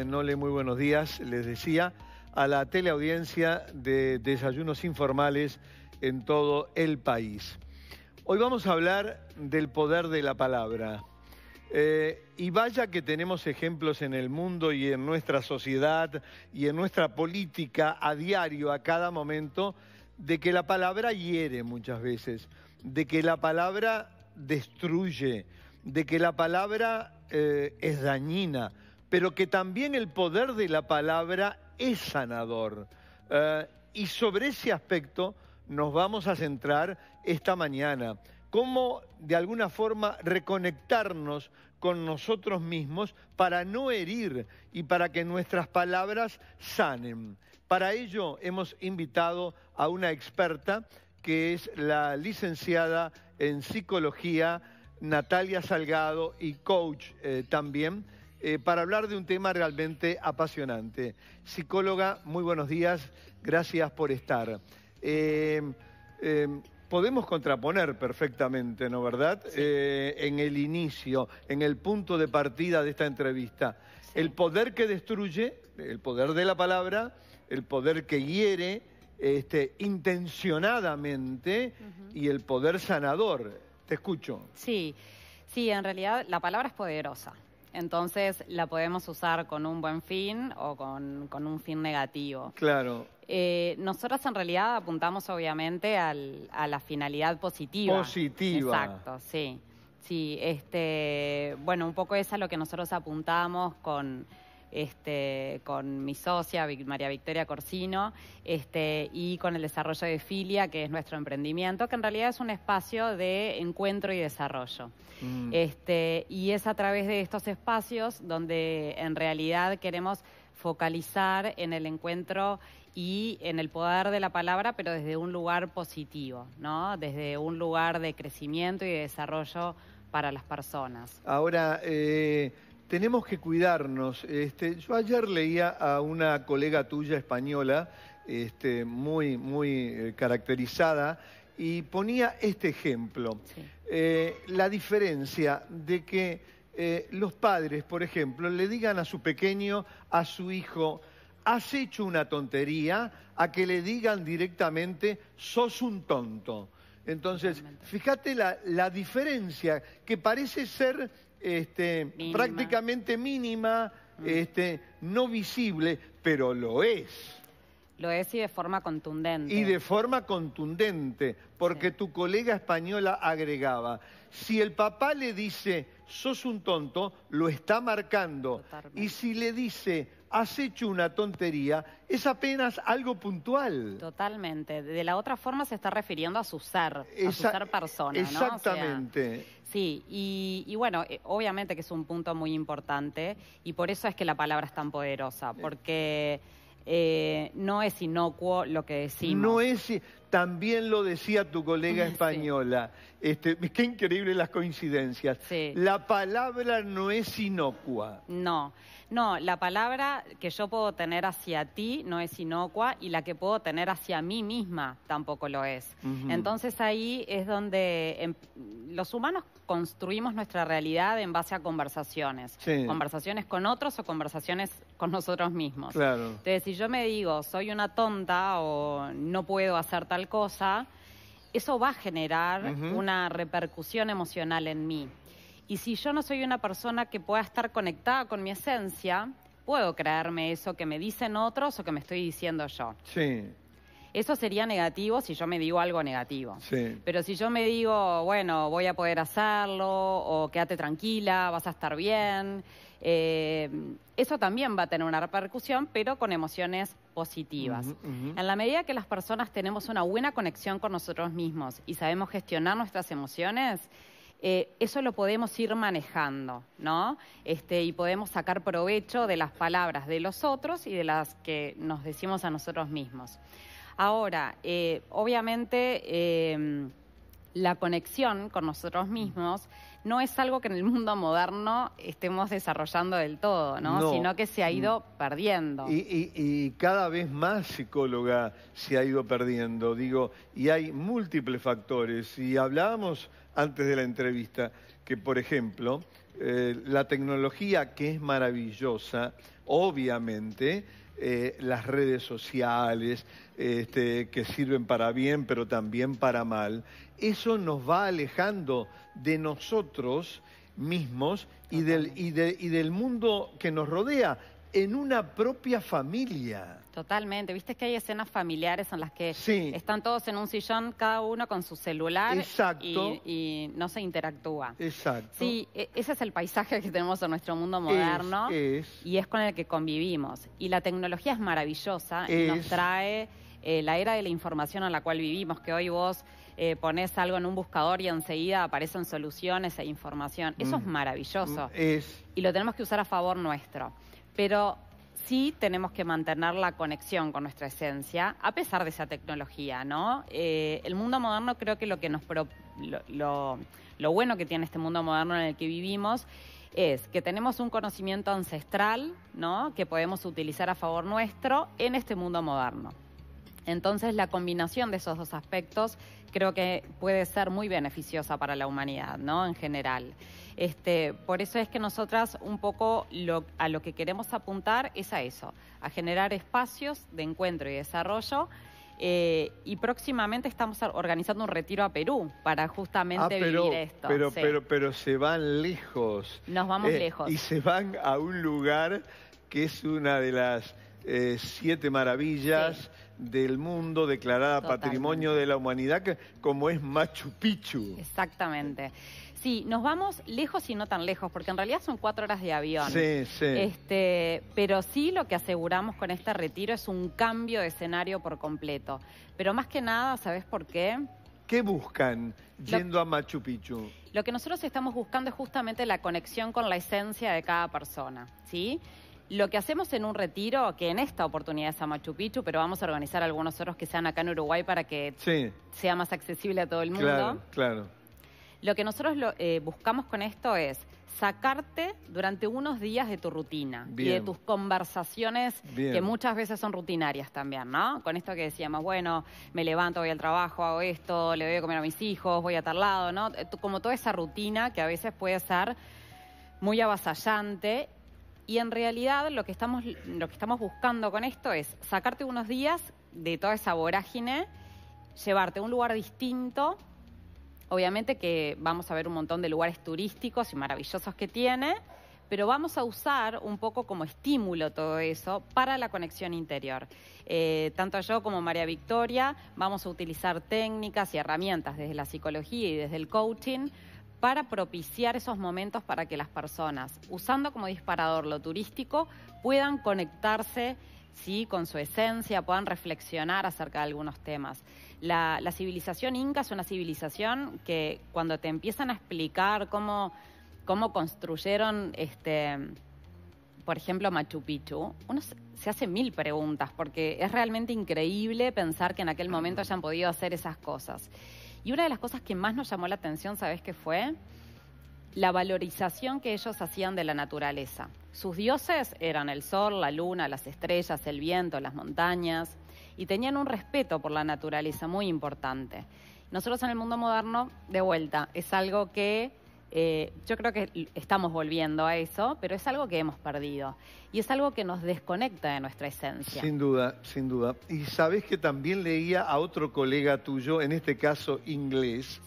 en le muy buenos días, les decía, a la teleaudiencia de desayunos informales en todo el país. Hoy vamos a hablar del poder de la palabra. Eh, y vaya que tenemos ejemplos en el mundo y en nuestra sociedad y en nuestra política a diario, a cada momento, de que la palabra hiere muchas veces, de que la palabra destruye, de que la palabra eh, es dañina pero que también el poder de la palabra es sanador. Eh, y sobre ese aspecto nos vamos a centrar esta mañana. Cómo de alguna forma reconectarnos con nosotros mismos para no herir y para que nuestras palabras sanen. Para ello hemos invitado a una experta que es la licenciada en psicología Natalia Salgado y coach eh, también. Eh, para hablar de un tema realmente apasionante. Psicóloga, muy buenos días, gracias por estar. Eh, em, podemos contraponer perfectamente, ¿no verdad? Eh, en el inicio, en el punto de partida de esta entrevista. El poder que destruye, el poder de la palabra, el poder que hiere este, intencionadamente y el poder sanador. Te escucho. Sí, sí, en realidad la palabra es poderosa. Entonces la podemos usar con un buen fin o con, un fin negativo. Claro. Eh, en realidad apuntamos obviamente al, a la finalidad positiva. Positiva. Exacto, sí. Sí, este, bueno, un poco es a lo que nosotros apuntamos con este, con mi socia, María Victoria Corsino, este, y con el desarrollo de Filia, que es nuestro emprendimiento, que en realidad es un espacio de encuentro y desarrollo. Mm. Este, y es a través de estos espacios donde en realidad queremos focalizar en el encuentro y en el poder de la palabra, pero desde un lugar positivo, ¿no? Desde un lugar de crecimiento y de desarrollo para las personas. Ahora, eh, tenemos que cuidarnos. Este, yo ayer leía a una colega tuya española, este, muy, muy eh, caracterizada, y ponía este ejemplo. Eh, la diferencia de que eh, los padres, por ejemplo, le digan a su pequeño, a su hijo, has hecho una tontería, a que le digan directamente, sos un tonto. Entonces, fíjate la diferencia que parece ser este, prácticamente mínima, mm. este, no visible, pero lo es. Lo es de forma contundente. Y de forma contundente, porque tu colega española agregaba, si el papá le dice, sos un tonto, lo está marcando. Y si le dice, has hecho una tontería, es apenas algo puntual. Totalmente. De la otra forma se está refiriendo a su ser, a su ser persona. Exactamente. sí, y, bueno, eh, obviamente que es un punto muy importante y por eso es que la palabra es tan poderosa, eh. porque eh, no es inocuo lo que decimos. No también lo decía tu colega ah, española. Este, qué increíble las coincidencias. La palabra no es inocua. No, no, la palabra que yo puedo tener hacia ti no es inocua y la que puedo tener hacia mí misma tampoco lo es. Entonces ahí es donde em, los humanos construimos nuestra realidad en base a conversaciones. Conversaciones con otros o conversaciones con nosotros mismos. Entonces, si yo me digo, soy una tonta o no puedo hacer tal cosa, eso va a generar una repercusión emocional en mí. Y si yo no soy una persona que pueda estar conectada con mi esencia, puedo creerme eso que me dicen otros o que me estoy diciendo yo. Sí. Eso sería negativo si yo me digo algo negativo. Sí. Pero si yo me digo, bueno, voy a poder hacerlo, o quédate tranquila, vas a estar bien, eh, eso también va a tener una repercusión, pero con emociones positivas. En la medida que las personas tenemos una buena conexión con nosotros mismos y sabemos gestionar nuestras emociones, eh, eso lo podemos ir manejando, ¿no? Este, y podemos sacar provecho de las palabras de los otros y de las que nos decimos a nosotros mismos. Ahora, eh, obviamente, em, la conexión con nosotros mismos no es algo que en el mundo moderno estemos desarrollando del todo, ¿no? Sino que se ha ido mm. perdiendo. Y, cada vez más psicóloga se ha ido perdiendo, digo, y hay múltiples factores. Y hablábamos antes de la entrevista que, por ejemplo, eh, la tecnología que es maravillosa, obviamente, eh, las redes sociales, este, que sirven para bien, pero también para mal, eso nos va alejando de nosotros mismos y del, y, y del mundo que nos rodea, en una propia familia. Totalmente, viste que hay escenas familiares en las que están todos en un sillón, cada uno con su celular Y, no se interactúa. Exacto. Sí, e-, ese es el paisaje que tenemos en nuestro mundo moderno y es con el que convivimos. Y la tecnología es maravillosa y nos trae eh, la era de la información en la cual vivimos, que hoy vos eh, pones algo en un buscador y enseguida aparecen soluciones e información. Eso es mm. maravilloso. Es. Y lo tenemos que usar a favor nuestro pero sí tenemos que mantener la conexión con nuestra esencia, a pesar de esa tecnología, ¿no? Eh, el mundo moderno creo que lo que nos lo, bueno que tiene este mundo moderno en el que vivimos es que tenemos un conocimiento ancestral, ¿no? Que podemos utilizar a favor nuestro en este mundo moderno. Entonces, la combinación de esos dos aspectos creo que puede ser muy beneficiosa para la humanidad, ¿no? En general. Este, por eso es que nosotras un poco lo, a lo que queremos apuntar es a eso, a generar espacios de encuentro y desarrollo. Eh, y próximamente estamos organizando un retiro a Perú para justamente ah, vivir esto. Pero, pero, pero se van lejos. Nos vamos eh, lejos. Y se van a un lugar que es una de las eh, siete maravillas. del mundo declarada Patrimonio de la Humanidad, como es Machu Picchu. Exactamente. Sí, nos vamos lejos y no tan lejos, porque en realidad son cuatro horas de avión. Sí, sí. Este, pero sí lo que aseguramos con este retiro es un cambio de escenario por completo. Pero más que nada, ¿sabes por qué? ¿Qué buscan yendo a Machu Picchu? Lo que nosotros estamos buscando es justamente la conexión con la esencia de cada persona, ¿sí? Lo que hacemos en un retiro, que en esta oportunidad es a Machu Picchu, pero vamos a organizar algunos otros que sean acá en Uruguay para que sea más accesible a todo el mundo. Claro, claro. Lo que nosotros eh, buscamos con esto es sacarte durante unos días de tu rutina y de tus conversaciones que muchas veces son rutinarias también, ¿no? Con esto que decíamos, bueno, me levanto, voy al trabajo, hago esto, le doy a comer a mis hijos, voy a tal lado, ¿no? Eh, como toda esa rutina que a veces puede ser muy avasallante y en realidad lo que estamos, lo que estamos buscando con esto es sacarte unos días de toda esa vorágine, llevarte a un lugar distinto Obviamente que vamos a ver un montón de lugares turísticos y maravillosos que tiene, pero vamos a usar un poco como estímulo todo eso para la conexión interior. Eh, tanto yo como María Victoria vamos a utilizar técnicas y herramientas desde la psicología y desde el coaching para propiciar esos momentos para que las personas, usando como disparador lo turístico, puedan conectarse ¿sí? con su esencia, puedan reflexionar acerca de algunos temas la, civilización inca es una civilización que cuando te empiezan a explicar cómo, construyeron este por ejemplo, Machu Picchu, uno se hace mil preguntas porque es realmente increíble pensar que en aquel momento hayan podido hacer esas cosas. Y una de las cosas que más nos llamó la atención, ¿sabes qué fue? La valorización que ellos hacían de la naturaleza. Sus dioses eran el sol, la luna, las estrellas, el viento, las montañas y tenían un respeto por la naturaleza muy importante. Nosotros en el mundo moderno, de vuelta, es algo que eh, yo creo que estamos volviendo a eso, pero es algo que hemos perdido y es algo que nos desconecta de nuestra esencia. Sin duda, sin duda. Y sabes que también leía a otro colega tuyo, en este caso inglés,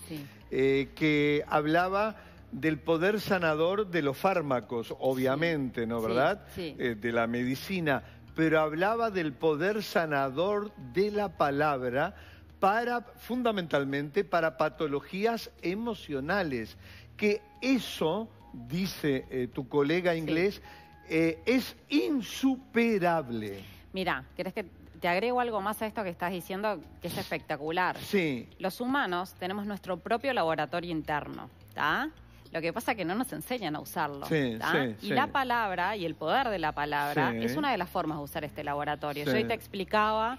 eh, que hablaba del poder sanador de los fármacos, obviamente, ¿no? ¿Verdad? Eh, de la medicina pero hablaba del poder sanador de la palabra para fundamentalmente para patologías emocionales, que eso, dice eh, tu colega inglés, eh, es insuperable. Mira, ¿querés que te agrego algo más a esto que estás diciendo que es espectacular? Sí. Los humanos tenemos nuestro propio laboratorio interno, ¿está? Lo que pasa es que no nos enseñan a usarlo. y la palabra y el poder de la palabra es una de las formas de usar este laboratorio. Yo te explicaba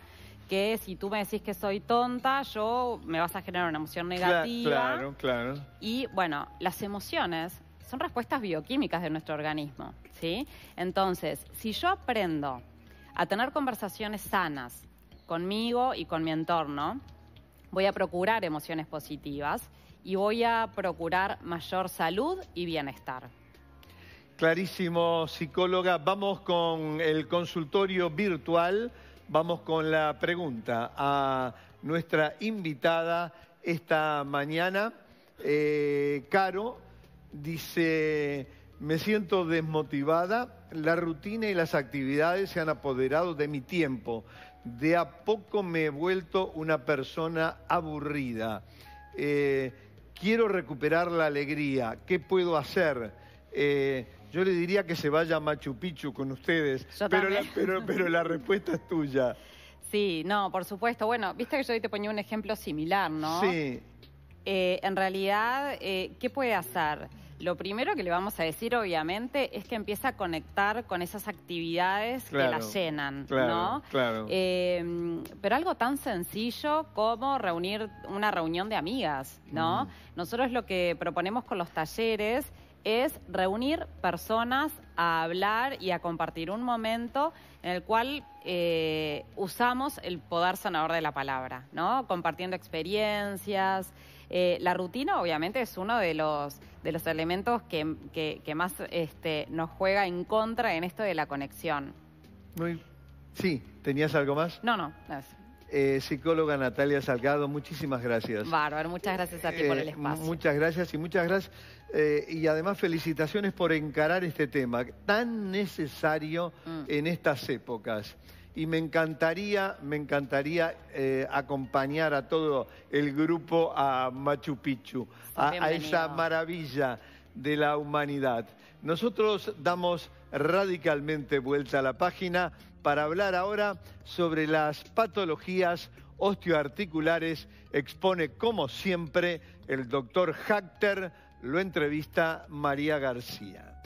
que si tú me decís que soy tonta, yo me vas a generar una emoción negativa. Claro, claro. Y bueno, las emociones son respuestas bioquímicas de nuestro organismo, ¿sí? Entonces, si yo aprendo a tener conversaciones sanas conmigo y con mi entorno, voy a procurar emociones positivas y voy a procurar mayor salud y bienestar. Clarísimo, psicóloga. Vamos con el consultorio virtual. Vamos con la pregunta a nuestra invitada esta mañana. Eh, Caro dice, me siento desmotivada, la rutina y las actividades se han apoderado de mi tiempo. De a poco me he vuelto una persona aburrida. Eh, quiero recuperar la alegría, ¿qué puedo hacer? Eh, yo le diría que se vaya a Machu Picchu con ustedes, pero la, respuesta es tuya. Sí, no, por supuesto. Bueno, viste que yo hoy te ponía un ejemplo similar, ¿no? Sí. Eh, en realidad, eh, ¿qué puede hacer? Lo primero que le vamos a decir, obviamente, es que empieza a conectar con esas actividades que la llenan, ¿no? Em, pero algo tan sencillo como reunir una reunión de amigas, ¿no? Nosotros lo que proponemos con los talleres es reunir personas a hablar y a compartir un momento en el cual eh, usamos el poder sanador de la palabra, ¿no? Compartiendo experiencias. Eh, la rutina obviamente es uno de los, de los elementos que, más este, nos juega en contra en esto de la conexión. sí, ¿tenías algo más? No, no, eh, psicóloga Natalia Salgado, muchísimas gracias. Bárbaro, muchas gracias a ti por el eh, espacio. Muchas gracias y muchas gracias. y además felicitaciones por encarar este tema tan necesario mm. en estas épocas y me encantaría, me encantaría eh, acompañar a todo el grupo a Machu Picchu, a, esa maravilla de la humanidad. Nosotros damos radicalmente vuelta a la página para hablar ahora sobre las patologías osteoarticulares. Expone, como siempre, el doctor Hacter, lo entrevista María García.